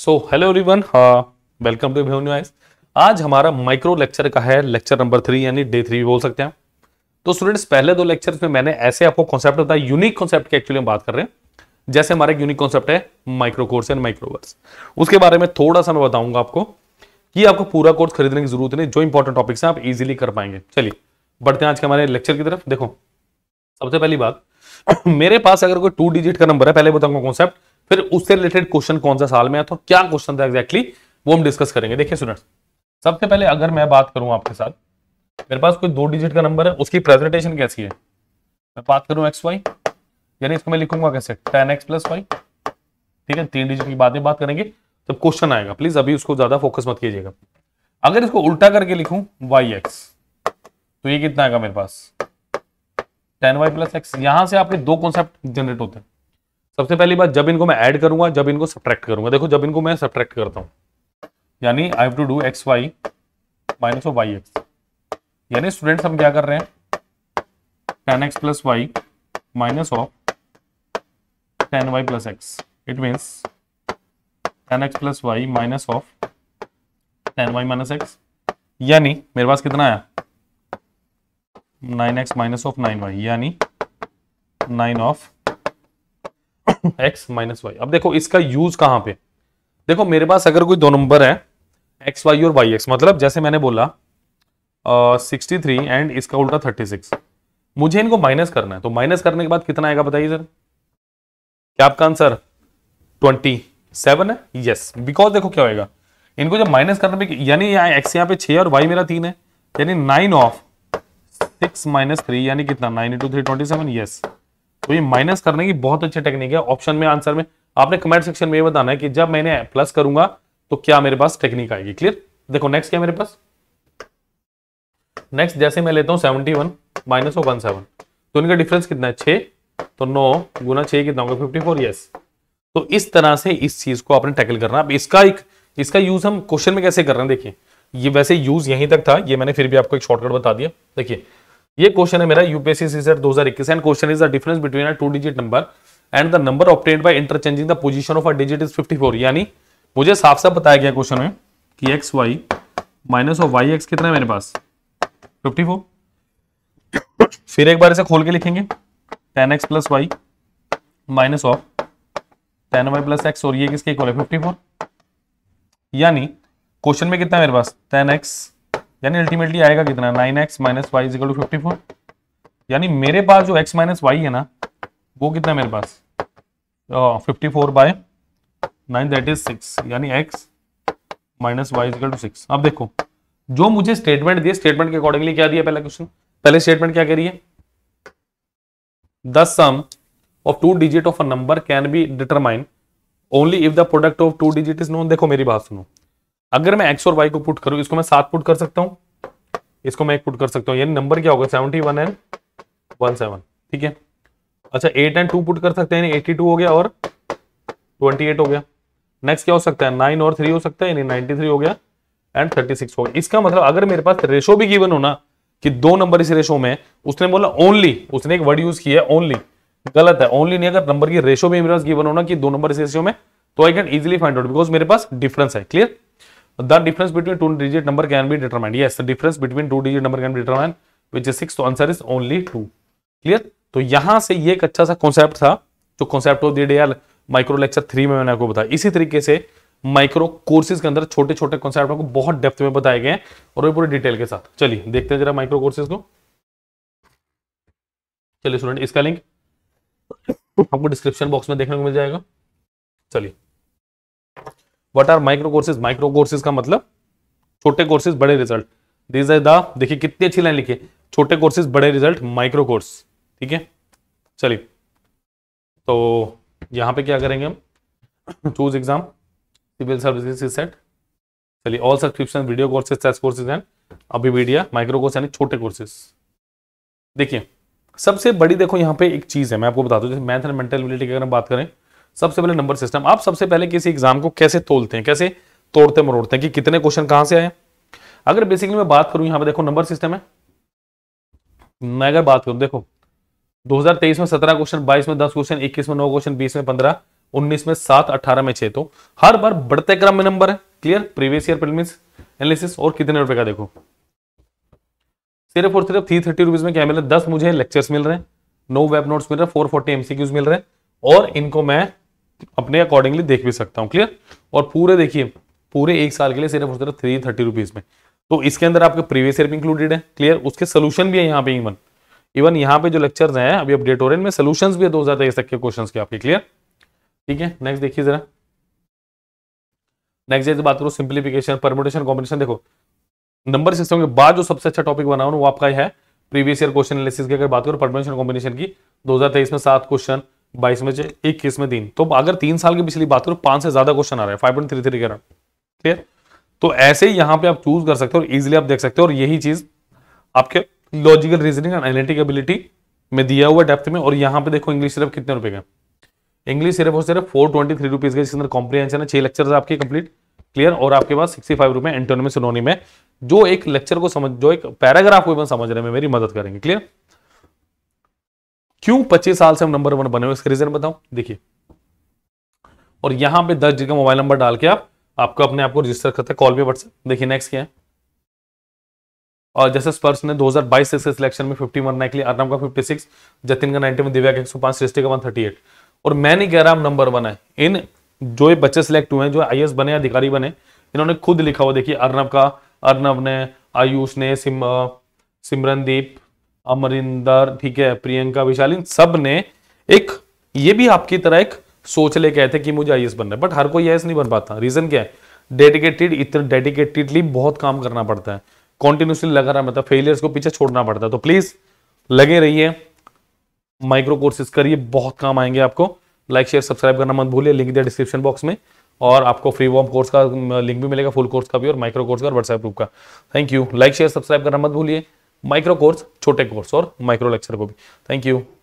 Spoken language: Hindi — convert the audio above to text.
so hello everyone welcome to भेव न्यूज आज हमारा माइक्रो लेक्चर का है लेक्चर नंबर थ्री यानी डे थ्री बोल सकते हैं तो स्टूडेंट्स पहले दो लेक्चर में मैंने ऐसे आपको कॉन्सेप्ट बताया यूनिक कॉन्सेप्ट की एक्चुअली हम बात कर रहे हैं जैसे हमारा एक यूनिक कॉन्सेप्ट है माइक्रो कोर्स एंड माइक्रोवर्स उसके बारे में थोड़ा सा मैं बताऊंगा आपको कि आपको पूरा कोर्स खरीदने की जरूरत नहीं जो इंपॉर्टेंट टॉपिक्स हैं आप इजिली कर पाएंगे चलिए बढ़ते हैं आज के हमारे लेक्चर की तरफ देखो सबसे पहली बात मेरे पास अगर कोई टू डिजिट का नंबर है पहले बताऊंगा कॉन्सेप्ट फिर उससे रिलेटेड क्वेश्चन कौन सा साल में आया था तो क्या क्वेश्चन था एक्जैक्टली वो हम डिस्कस करेंगे देखिए स्टूडेंट्स सबसे पहले अगर मैं बात करूं आपके साथ मेरे पास कोई दो डिजिट का नंबर है उसकी प्रेजेंटेशन कैसी है मैं बात करूं एक्स वाई यानी इसको मैं लिखूंगा कैसे टेन एक्स प्लस वाई ठीक है तीन डिजिट की बात में बात करेंगे तब क्वेश्चन आएगा प्लीज अभी उसको ज्यादा फोकस मत कीजिएगा अगर इसको उल्टा करके लिखूं वाई एक्स तो ये कितना आएगा मेरे पास टेन वाई प्लस एक्स यहां से आपके दो कॉन्सेप्ट जनरेट होते हैं सबसे पहली बात जब इनको मैं ऐड करूंगा जब इनको सब्ट्रैक्ट करूंगा देखो जब इनको मैं सब्ट्रैक्ट करता हूँ यानी I have to do X Y minus of Y X यानी स्टूडेंट्स हम क्या कर रहे हैं ten X plus Y minus of ten Y plus X it means ten X plus Y minus of ten Y minus X यानी मेरे पास कितना आया nine X minus of nine Y यानी nine of X minus Y अब देखो इसका यूज कहां पे देखो मेरे पास अगर कोई दो नंबर है एक्स वाई और वाई एक्स मतलब जैसे मैंने बोला सिक्सटी थ्री एंड इसका उल्टा थर्टी सिक्स मुझे इनको माइनस करना है तो माइनस करने के बाद कितना आएगा बताइए सर क्या आपका आंसर ट्वेंटी सेवन है यस बिकॉज देखो क्या होगा इनको जब माइनस करने में यानी एक्स यहाँ पे छह और वाई मेरा तीन है यानी nine of six minus three यानी कितना nine into three twenty seven yes तो ये माइनस करने की बहुत अच्छी टेक्निक है ऑप्शन में आंसर में आपने कमेंट सेक्शन में ये बताना है कि जब मैंने प्लस करूंगा तो क्या मेरे पास टेक्निक आएगी क्लियर देखो नेक्स्ट क्या मेरे पास नेक्स्ट जैसे मैं लेता हूं seventy one minus of one seven तो इनका डिफरेंस कितना है छे तो नौ गुना छे कितना होगा फिफ्टी फोर यस तो इस तरह से इस चीज को आपने टैकल करना अब इसका एक इसका यूज हम क्वेश्चन में कैसे कर रहे हैं देखिए ये वैसे यूज यहीं तक था ये मैंने फिर भी आपको एक शॉर्टकट बता दिया देखिए ये क्वेश्चन है मेरा UPSC CSAT 2021 and question is the difference between a two digit number and the number obtained by interchanging the position of a digit is 54 यानी मुझे साफ साफ बताया गया क्वेश्चन में कि X Y minus of Y X कितना है मेरे पास 54 फिर एक बार इसे खोल के लिखेंगे ten X plus Y minus of ten Y plus X और ये किसके इक्वल है 54 यानी क्वेश्चन में कितना है मेरे पास टेन एक्स यानी अल्टीमेटली आएगा कितना nine X minus Y equal to fifty four यानी मेरे पास जो एक्स माइनस वाई है ना वो कितना है मेरे पास fifty four by nine that is six यानी X minus Y equal to six अब देखो जो मुझे स्टेटमेंट दिए स्टेटमेंट के अकॉर्डिंगली क्या दिया पहला क्वेश्चन पहले स्टेटमेंट क्या करिए the sum of two digit of a number can be determine only if the product of two digit is known देखो मेरी बात सुनो अगर मैं एक्स और वाई को पुट करूं इसको मैं सात पुट कर सकता हूं इसको मैं एक पुट कर सकता हूं यानी नंबर क्या होगा seventy one and one seven ठीक है अच्छा एट एंड टू पुट कर सकते हैं एट्टी टू हो गया और ट्वेंटी एट हो गया नेक्स्ट क्या हो सकता है नाइन और थ्री हो सकता है यानी नाइनटी थ्री हो गया एंड थर्टी सिक्स हो गया इसका मतलब अगर मेरे पास रेशो भी गिवन हो ना कि दो नंबर इस रेशो में उसने बोला ओनली उसने एक वर्ड यूज किया ओनली गलत है ओनली नहीं अगर नंबर की रेशो भी मेरे पास गिवन होना कि दो नंबर इस रेशो में तो I can easily find out because मेरे पास डिफरेंस है clear the difference between two digit number can be determined yes the difference between two digit number can be determined which is 6 so answer is only 2 clear तो यहां से ये एक अच्छा सा कॉन्सेप्ट था जो कॉन्सेप्ट ऑफ द डे यार माइक्रो लेक्चर थ्री में मैंने आपको बताया इसी तरीके से माइक्रो कोर्सेज के अंदर छोटे छोटे कॉन्सेप्ट आपको बहुत डेप्थ में बताए गए हैं और वो पूरी डिटेल के साथ चलिए देखते हैं जरा माइक्रो कोर्सेज को चलिए स्टूडेंट इसका लिंक आपको डिस्क्रिप्शन बॉक्स में देखने को मिल जाएगा चलिए what are micro courses micro courses का मतलब छोटे कोर्सेज बड़े रिजल्ट दिस इज द देखिए कितनी अच्छी लाइन लिखी छोटे कोर्सेज बड़े रिजल्ट माइक्रो कोर्स ठीक है चलिए तो यहाँ पे क्या करेंगे हम choose exam civil services set चलिए all subscription video courses test courses and अभी मीडिया माइक्रो कोर्स यानी छोटे कोर्सेज देखिए सबसे बड़ी देखो यहाँ पे एक चीज़ है मैं आपको बता दूँ जैसे मैथ एंड मेंटल एबिलिटी की अगर हम बात करें सबसे पहले नंबर सिस्टम आप सबसे पहले किसी एग्जाम को कैसे तोलते हैं कैसे तोड़ते मरोड़ते हैं कि कितने क्वेश्चन कहां से आए अगर बेसिकली मैं बात करूं यहां पर देखो नंबर सिस्टम है मैं अगर बात करूं देखो 2023 में 17 क्वेश्चन 22 में 10 क्वेश्चन 21 में 9 क्वेश्चन 20 में 15 19 में 7 18 में 6 तो हर बार बढ़ते क्रम में नंबर है clear previous year prelims analysis और कितने रुपए का देखो सिर्फ और सिर्फ थ्री थर्टी रुपीज में क्या मिल रहा है दस मुझे लेक्चर्स मिल रहे हैं नो वेब नोट्स मिल रहे हैं फोर फोर्टी एमसीक्यूज मिल रहे हैं और इनको मैं अपने अकॉर्डिंगली देख भी सकता हूँ क्लियर और पूरे देखिए पूरे एक साल के लिए सिर्फ और सिर्फ थ्री थर्टी रुपीज़ में तो इसके अंदर आपके प्रीवियस ईयर भी इंक्लूडेड है क्लियर उसके सोल्यूशन भी है यहाँ पे इवन इवन यहाँ पे जो लेक्चर्स हैं अभी अपडेट हो रहे हैं इनमें सोल्यूशन भी है दो हज़ार तेईस तक के क्वेश्चन के आपके क्लियर ठीक है नेक्स्ट देखिए जरा नेक्स्ट जैसे बात करो सिंप्लीफिकेशन परमोटेशन कॉम्बिनेशन देखो नंबर सिस्टम के बाद जो सबसे अच्छा टॉपिक बना हुआ वो आपका है प्रीवियस ईयर क्वेश्चन एनालिसिस की अगर बात करो परमोटेशन कॉम्बिनेशन की दो में सात क्वेश्चन बाईस में से एक केस में तीन तो अगर तीन साल की पिछली बात करो पांच से ज्यादा क्वेश्चन आ रहे हैं फाइव पॉइंट थ्री थ्री के क्लियर तो ऐसे ही यहाँ पे आप चूज कर सकते हो और इजिली आप देख सकते हो और यही चीज आपके logical reasoning and analytic ability में दिया हुआ डेप्थ में और यहाँ पे देखो इंग्लिश सिर्फ कितने रुपए का इंग्लिश सिर्फ और सिर्फ फोर ट्वेंटी थ्री रुपीज का कॉम्प्रीहेंशन है छह लेक्चर आपके कंप्लीट क्लियर और आपके पास सिक्सटी फाइव रुपए एंटोनमी सुनोनी में जो एक लेक्चर को समझ जो एक पैराग्राफ को समझने में मेरी मदद करेंगे क्लियर क्यों 25 साल से हम नंबर वन बने हुए इसका रीजन बताऊं देखिए और यहां पे दस जगह मोबाइल नंबर डाल के आप आपको अपने आप को रजिस्टर करते हैं कॉल पे व्हाट्सएप देखिए नेक्स्ट क्या है और जैसे स्पर्श ने 2022 से सिलेक्शन में 50 वन नाइक लिया अर्नब का 56 जतिन का 90 में दिव्या का एक 105 सृष्टि का 138 और मैं नहीं कह रहा हम नंबर वन है इन जो ये बच्चे सिलेक्ट हुए हैं जो आई बने अधिकारी बने इन्होंने खुद लिखा हुआ देखिए अर्नब का अर्नब ने आयुष ने सिम सिमरनदीप अमरिंदर ठीक है प्रियंका विशाल इन सब ने एक ये भी आपकी तरह एक सोच ले कहे थे कि मुझे आई बनना है बट हर कोई आई नहीं बन पाता रीजन क्या है डेडिकेटेड इतना डेडिकेटेडली बहुत काम करना पड़ता है कॉन्टिन्यूसली लगा रहा मतलब फेलियर्स को पीछे छोड़ना पड़ता है तो प्लीज लगे रहिए माइक्रो कोर्सेज करिए बहुत काम आएंगे आपको लाइक शेयर सब्सक्राइब करना मत भूलिए लिंक दिया डिस्क्रिप्शन बॉक्स में और आपको फ्री वॉर्म कोर्स का लिंक भी मिलेगा फुल कोर्स का भी और माइक्रो कोर्स का व्हाट्सएप ग्रुप का thank you like share subscribe करना मत भूलिए माइक्रो कोर्स छोटे कोर्स और माइक्रो लेक्चर को भी थैंक यू